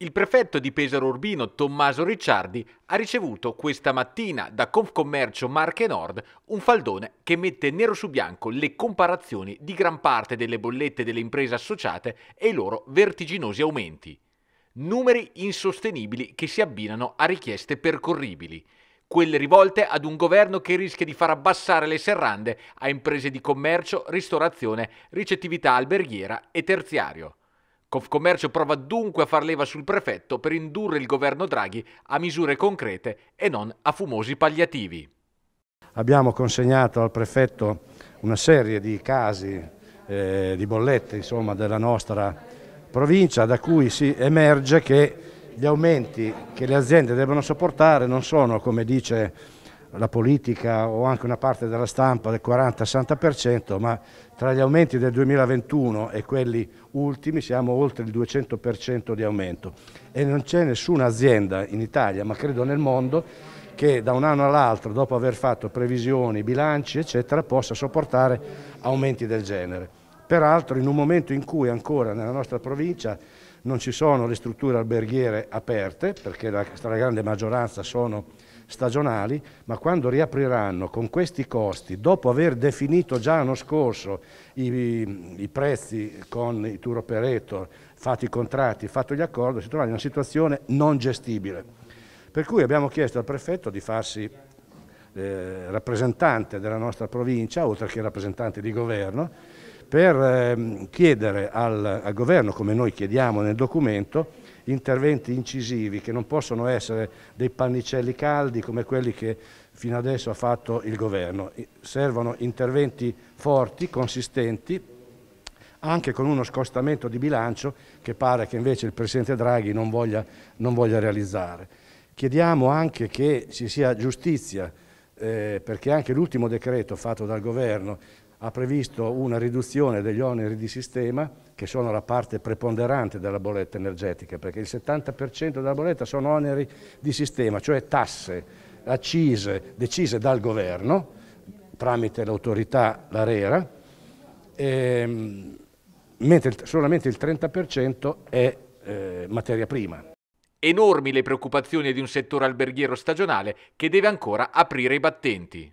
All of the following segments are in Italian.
Il prefetto di Pesaro Urbino Tommaso Ricciardi ha ricevuto questa mattina da Confcommercio Marche Nord un faldone che mette nero su bianco le comparazioni di gran parte delle bollette delle imprese associate e i loro vertiginosi aumenti. Numeri insostenibili che si abbinano a richieste percorribili, quelle rivolte ad un governo che rischia di far abbassare le serrande a imprese di commercio, ristorazione, ricettività alberghiera e terziario. Confcommercio prova dunque a far leva sul prefetto per indurre il governo Draghi a misure concrete e non a fumosi palliativi. Abbiamo consegnato al prefetto una serie di casi, eh, di bollette insomma, della nostra provincia, da cui si emerge che gli aumenti che le aziende devono sopportare non sono, come dice la politica o anche una parte della stampa del 40-60%, ma tra gli aumenti del 2021 e quelli ultimi siamo oltre il 200% di aumento e non c'è nessuna azienda in Italia, ma credo nel mondo, che da un anno all'altro, dopo aver fatto previsioni, bilanci, eccetera, possa sopportare aumenti del genere. Peraltro in un momento in cui ancora nella nostra provincia non ci sono le strutture alberghiere aperte, perché la stragrande maggioranza sono stagionali, ma quando riapriranno con questi costi, dopo aver definito già l'anno scorso i, i, prezzi con i tour operator, fatti i contratti, fatto gli accordi, si trovano in una situazione non gestibile. Per cui abbiamo chiesto al prefetto di farsi eh, rappresentante della nostra provincia, oltre che rappresentante di governo, per eh, chiedere al, al governo, come noi chiediamo nel documento, interventi incisivi che non possono essere dei pannicelli caldi come quelli che fino adesso ha fatto il governo. Servono interventi forti, consistenti, anche con uno scostamento di bilancio che pare che invece il Presidente Draghi non voglia, non voglia realizzare. Chiediamo anche che ci sia giustizia, eh, perché anche l'ultimo decreto fatto dal governo ha previsto una riduzione degli oneri di sistema che sono la parte preponderante della bolletta energetica perché il 70% della bolletta sono oneri di sistema, cioè tasse, accise decise dal governo tramite l'autorità, l'ARERA, ehm, mentre solamente il 30% è eh, materia prima. Enormi le preoccupazioni di un settore alberghiero stagionale che deve ancora aprire i battenti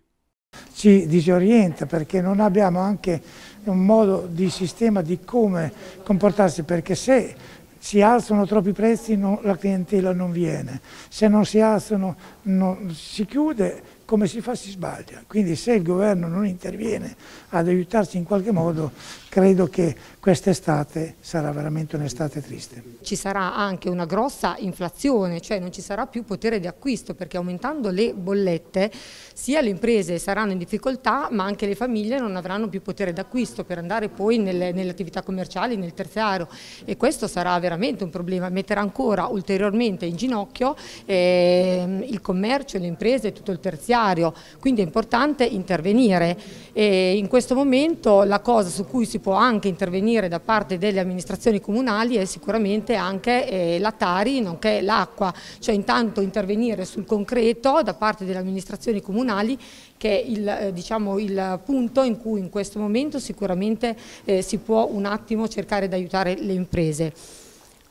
ci disorienta perché non abbiamo anche un modo di sistema di come comportarsi perché se si alzano troppi prezzi non, la clientela non viene, se non si alzano non, si chiude, come si fa si sbaglia. Quindi se il governo non interviene ad aiutarci in qualche modo, credo che quest'estate sarà veramente un'estate triste. Ci sarà anche una grossa inflazione, cioè non ci sarà più potere di acquisto, perché aumentando le bollette sia le imprese saranno in difficoltà, ma anche le famiglie non avranno più potere d'acquisto per andare poi nelle, nelle attività commerciali, nel terziario e questo sarà veramente veramente un problema, metterà ancora ulteriormente in ginocchio eh, il commercio, le imprese, e tutto il terziario, quindi è importante intervenire. E in questo momento la cosa su cui si può anche intervenire da parte delle amministrazioni comunali è sicuramente anche eh, la Tari, nonché l'acqua, cioè intanto intervenire sul concreto da parte delle amministrazioni comunali che è il, eh, diciamo, il punto in cui in questo momento sicuramente eh, si può un attimo cercare di aiutare le imprese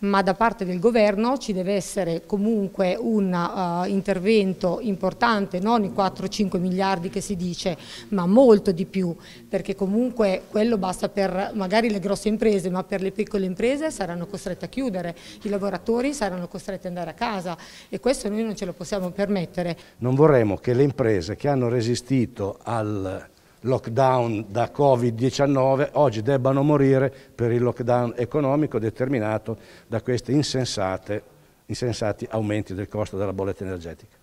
ma da parte del governo ci deve essere comunque un uh, intervento importante, non i 4-5 miliardi che si dice, ma molto di più, perché comunque quello basta per magari le grosse imprese, ma per le piccole imprese saranno costrette a chiudere, i lavoratori saranno costretti ad andare a casa e questo noi non ce lo possiamo permettere. Non vorremmo che le imprese che hanno resistito al lockdown da Covid-19 oggi debbano morire per il lockdown economico determinato da questi insensati aumenti del costo della bolletta energetica.